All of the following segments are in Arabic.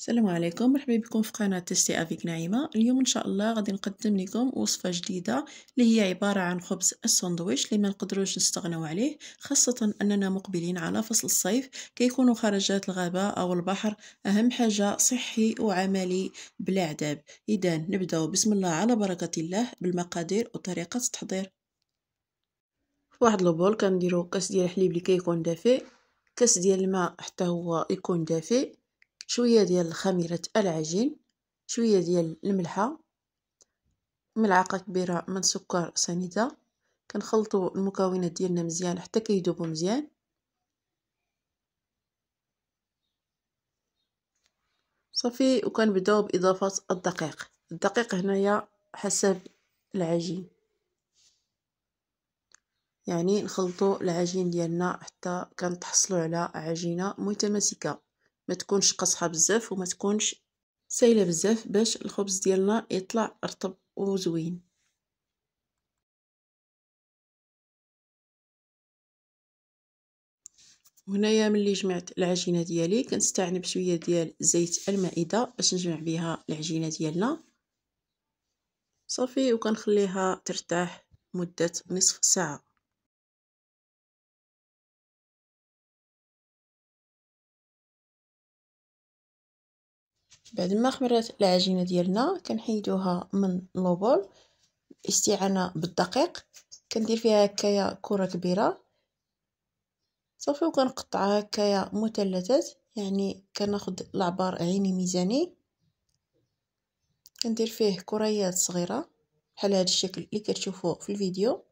السلام عليكم مرحبا بكم في قناة تستي افيك نعيمة اليوم ان شاء الله غادي نقدم لكم وصفة جديدة اللي هي عبارة عن خبز السندويش اللي ما نقدروش نستغناو عليه خاصة اننا مقبلين على فصل الصيف كيكونوا خرجات الغابة او البحر اهم حاجة صحي وعملي بلا عذاب اذا نبداو بسم الله على بركة الله بالمقادير وطريقة التحضير في واحد البول كنديرو كاس ديال الحليب اللي كيكون دافئ كاس ديال الماء حتى هو يكون دافئ شويه ديال خميره العجين شويه ديال الملحه ملعقه كبيره من سكر سنيده كنخلطوا المكونات ديالنا مزيان حتى كيذوبوا مزيان صافي وكنبداو باضافه الدقيق الدقيق هنايا حسب العجين يعني نخلطوا العجين ديالنا حتى كنتحصلوا على عجينه متماسكه ما تكونش قصحه بزاف وما تكونش سايله بزاف باش الخبز ديالنا يطلع رطب وزوين وهنايا ملي جمعت العجينه ديالي كنستعن بشويه ديال زيت المائده باش نجمع بها العجينه ديالنا صافي وكنخليها ترتاح مده نصف ساعه بعد ما خمرت العجينه ديالنا كنحيدوها من لوبول الاستعانه بالدقيق كندير فيها هكايا كره كبيره صافي وكنقطعها هكايا مثلثات يعني كناخد العبار عيني ميزاني كندير فيه كريات صغيره بحال هذا الشكل اللي كتشوفوه في الفيديو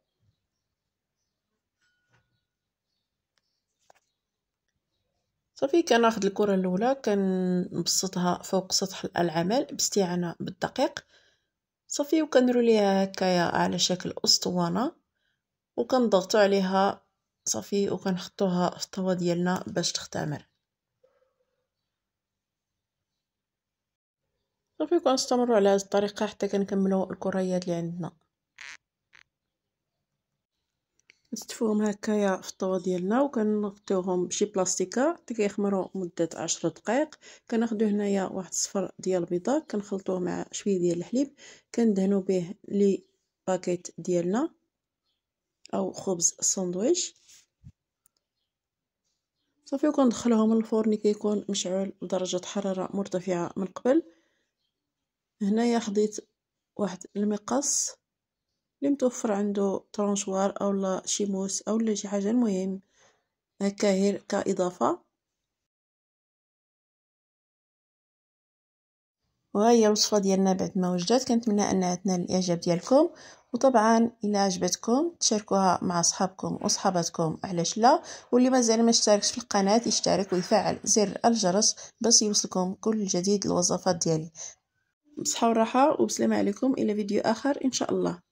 صافي كناخد الكرة الاولى كنبسطها فوق سطح العمل باستعانة بالدقيق صافي ليها هكايا على شكل اسطوانه وكنضغطو عليها صافي وكنحطوها في الطاوه ديالنا باش تختمر صافي كنستمروا على هذه الطريقه حتى كنكملوا الكريات اللي عندنا نستفوهم هكايا في الطوا ديالنا وكنغطيوهم بشي بلاستيكه حتى كيخمروا مده 10 دقائق كناخدو هنايا واحد الصفر ديال البيضه كنخلطوه مع شويه ديال الحليب كندهنو به لي باكيت ديالنا او خبز الساندويتش صافي وكندخلوهم الفرن كيكون مشعول بدرجه حراره مرتفعه من قبل هنايا خديت واحد المقص اللي متوفر عنده طرونشوار أو شي موس أو شي حاجة المهم هكا غير كإضافة وهي الوصفة ديالنا بعد ما وجدت كنتمنى انها تنال الاعجاب ديالكم وطبعا الا عجبتكم تشاركوها مع اصحابكم وصحاباتكم علاش لا واللي مازال ما اشتركش في القناه يشترك ويفعل زر الجرس باش يوصلكم كل جديد الوصفات ديالي بصحه وراحه وبسلامه عليكم الى فيديو اخر ان شاء الله